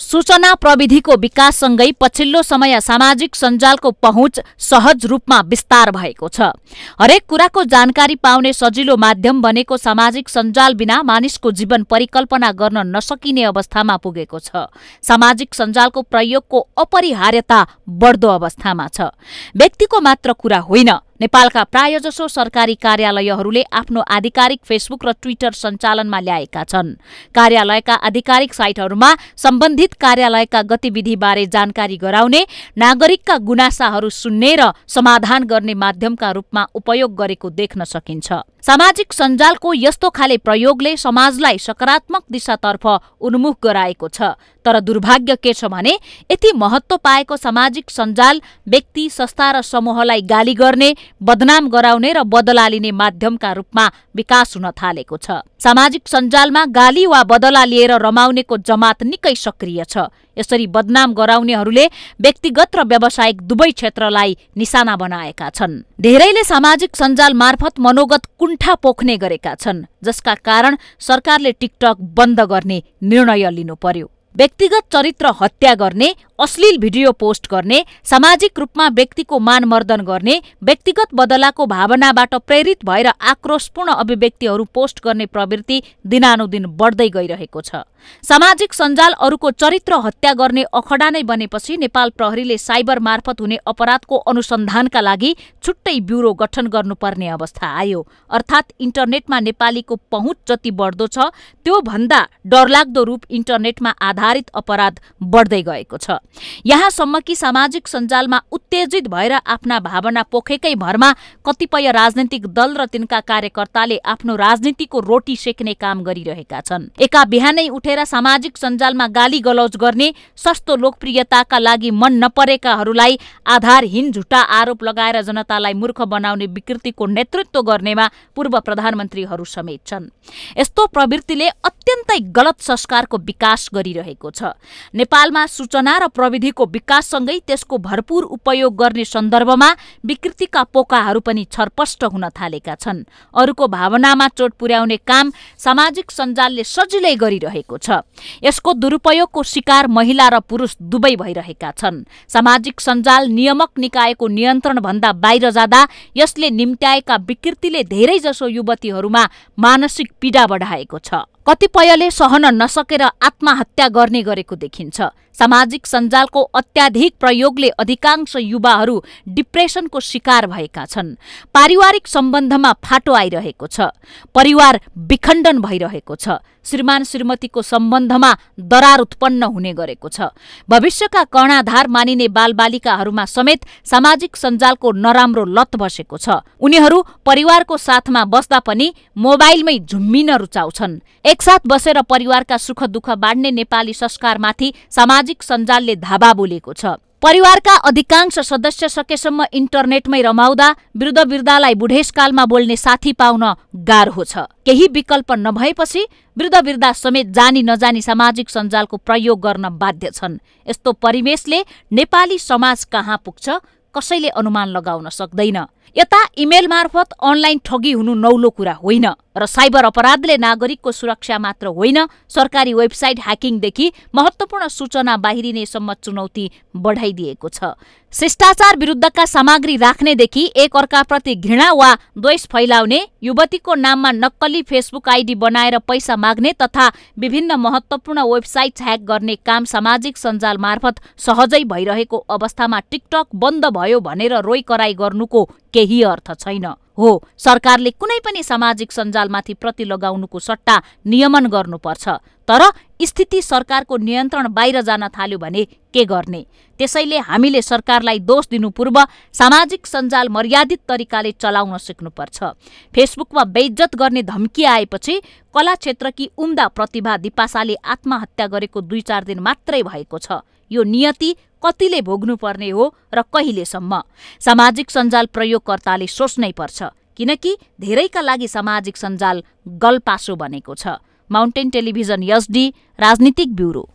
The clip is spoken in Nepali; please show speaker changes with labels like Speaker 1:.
Speaker 1: सूचना प्रविधिको विकाससँगै पछिल्लो समय सामाजिक सञ्जालको पहुँच सहज रूपमा विस्तार भएको छ हरेक कुराको जानकारी पाउने सजिलो माध्यम बनेको सामाजिक सञ्जाल बिना मानिसको जीवन परिकल्पना गर्न नसकिने अवस्थामा पुगेको छ सामाजिक सञ्जालको प्रयोगको अपरिहार्यता बढ्दो अवस्थामा छ व्यक्तिको मात्र कुरा होइन नेपालका प्रायजसो सरकारी कार्यालयहरूले आफ्नो आधिकारिक फेसबुक र ट्विटर सञ्चालनमा ल्याएका छन् कार्यालयका आधिकारिक साइटहरूमा सम्बन्धित कार्यालयका गतिविधिबारे जानकारी गराउने नागरिकका गुनासाहरू सुन्ने र समाधान गर्ने माध्यमका रूपमा उपयोग गरेको देख्न सकिन्छ सामाजिक सञ्जालको यस्तो खाले प्रयोगले समाजलाई सकारात्मक दिशातर्फ उन्मुख गराएको छ तर दुर्भाग्य के छ भने यति महत्व पाएको सामाजिक सञ्जाल व्यक्ति संस्था र समूहलाई गाली गर्ने बदनाम गराउने र बदला लिने माध्यमका रूपमा विकास हुन थालेको छ सामाजिक सञ्जालमा गाली वा बदला लिएर रमाउनेको जमात निकै सक्रिय छ यसरी बदनाम गराउनेहरूले व्यक्तिगत र व्यावसायिक दुवै क्षेत्रलाई निशाना बनाएका छन् धेरैले सामाजिक सञ्जाल मार्फत मनोगत कुण्ठा पोख्ने गरेका छन् जसका कारण सरकारले टिकटक बन्द गर्ने निर्णय लिनु पर्यो व्यक्तिगत चरित्र हत्या गर्ने अश्लील भिडियो पोस्ट गर्ने सामाजिक रूपमा व्यक्तिको मर्दन गर्ने व्यक्तिगत बदलाको भावनाबाट प्रेरित भएर आक्रोशपूर्ण अभिव्यक्तिहरू पोस्ट गर्ने प्रवृत्ति दिनानुदिन बढ्दै गइरहेको छ सामाजिक सञ्जाल अरूको चरित्र हत्या गर्ने अखडा नै बनेपछि नेपाल प्रहरीले साइबर मार्फत हुने अपराधको अनुसन्धानका लागि छुट्टै ब्युरो गठन गर्नुपर्ने अवस्था आयो अर्थात् इन्टरनेटमा नेपालीको पहुँच जति बढ्दो छ त्योभन्दा डरलाग्दो रूप इन्टरनेटमा आधारित अपराध बढ्दै गएको छ यहाँसम्म कि सामाजिक सञ्जालमा उत्तेजित भएर आफ्ना भावना पोखेकै भरमा कतिपय राजनैतिक दल र तिनका कार्यकर्ताले आफ्नो राजनीतिको रोटी सेक्ने काम गरिरहेका छन् एका बिहानै उठेर सामाजिक सञ्जालमा गाली गलौज गर्ने सस्तो लोकप्रियताका लागि मन नपरेकाहरूलाई आधारहीन झुटा आरोप लगाएर जनतालाई मूर्ख बनाउने विकृतिको नेतृत्व गर्नेमा पूर्व प्रधानमन्त्रीहरू समेत छन् यस्तो प्रवृत्तिले अत्यन्तै गलत संस्कारको विकास गरिरहेको छ नेपालमा सूचना र प्रविधिको विकाससँगै त्यसको भरपूर उपयोग गर्ने सन्दर्भमा विकृतिका पोकाहरू पनि छरपष्ट हुन थालेका छन् अरूको भावनामा चोट पुर्याउने काम सामाजिक सञ्जालले सजिलै गरिरहेको छ यसको दुरुपयोगको शिकार महिला र पुरुष दुवै भइरहेका छन् सामाजिक सञ्जाल नियमक निकायको नियन्त्रणभन्दा बाहिर जाँदा यसले निम्त्याएका विकृतिले धेरैजसो युवतीहरूमा मानसिक पीडा बढाएको छ कतिपयले सहन नसकेर आत्महत्या गर्ने गरेको देखिन्छ सामाजिक सञ्जालको अत्याधिक प्रयोगले अधिकांश युवाहरू डिप्रेसनको शिकार भएका छन् पारिवारिक सम्बन्धमा फाटो आइरहेको छ परिवार विखण्डन भइरहेको छ श्रीमान श्रीमतीको सम्बन्धमा दरार उत्पन्न हुने गरेको छ भविष्यका कर्णाधार मानिने बालबालिकाहरूमा समेत सामाजिक सञ्जालको नराम्रो लत बसेको छ उनीहरू परिवारको साथमा बस्दा पनि मोबाइलमै झुम्मिन रुचाउँछन् एकसाथ बसेर परिवारका सुख दुःख बाँड्ने नेपाली संस्कारमाथि सामाजिक सञ्जालले धाबा बोलेको छ परिवारका अधिकांश सदस्य सकेसम्म इन्टरनेटमै रमाउँदा वृद्ध वृद्धालाई बुढेसकालमा बोल्ने साथी पाउन गाह्रो छ केही विकल्प नभएपछि वृद्ध वृद्धा समेत जानी नजानी सामाजिक सञ्जालको प्रयोग गर्न बाध्य छन् यस्तो परिवेशले नेपाली समाज कहाँ पुग्छ कसैले अनुमान लगाउन सक्दैन यता इमेल मार्फत अनलाइन ठगी हुनु नौलो कुरा होइन र साइबर अपराधले नागरिकको सुरक्षा मात्र होइन सरकारी वेबसाइट ह्याकिङदेखि महत्त्वपूर्ण सूचना बाहिरिनेसम्म चुनौती बढाइदिएको छ शिष्टाचार विरुद्धका सामग्री राख्नेदेखि एक अर्काप्रति घृणा वा द्वेष फैलाउने युवतीको नाममा नक्कली फेसबुक आइडी बनाएर पैसा माग्ने तथा विभिन्न महत्त्वपूर्ण वेबसाइट ह्याक गर्ने काम सामाजिक सञ्जाल मार्फत सहजै भइरहेको अवस्थामा टिकटक बन्द भयो भनेर रोइकराई गर्नुको केही अर्थ छैन हो सरकारले कुनै पनि सामाजिक सञ्जालमाथि प्रति लगाउनुको सट्टा नियमन गर्नुपर्छ तर स्थिति सरकारको नियन्त्रण बाहिर जान थाल्यो भने के गर्ने त्यसैले हामीले सरकारलाई दोष दिनु पूर्व सामाजिक सञ्जाल मर्यादित तरिकाले चलाउन सिक्नुपर्छ फेसबुकमा बेइज्जत गर्ने धम्की आएपछि कला क्षेत्रकी उम्दा प्रतिभा दिपासाले आत्महत्या गरेको दुई चार दिन मात्रै भएको छ यो नियति कतिले भोग्नुपर्ने हो र कहिलेसम्म सामाजिक सञ्जाल प्रयोगकर्ताले सोच्नै पर्छ किनकि धेरैका लागि सामाजिक सञ्जाल गल्पासो बनेको छ माउन्टेन टेलिभिजन एसडी राजनीतिक ब्युरो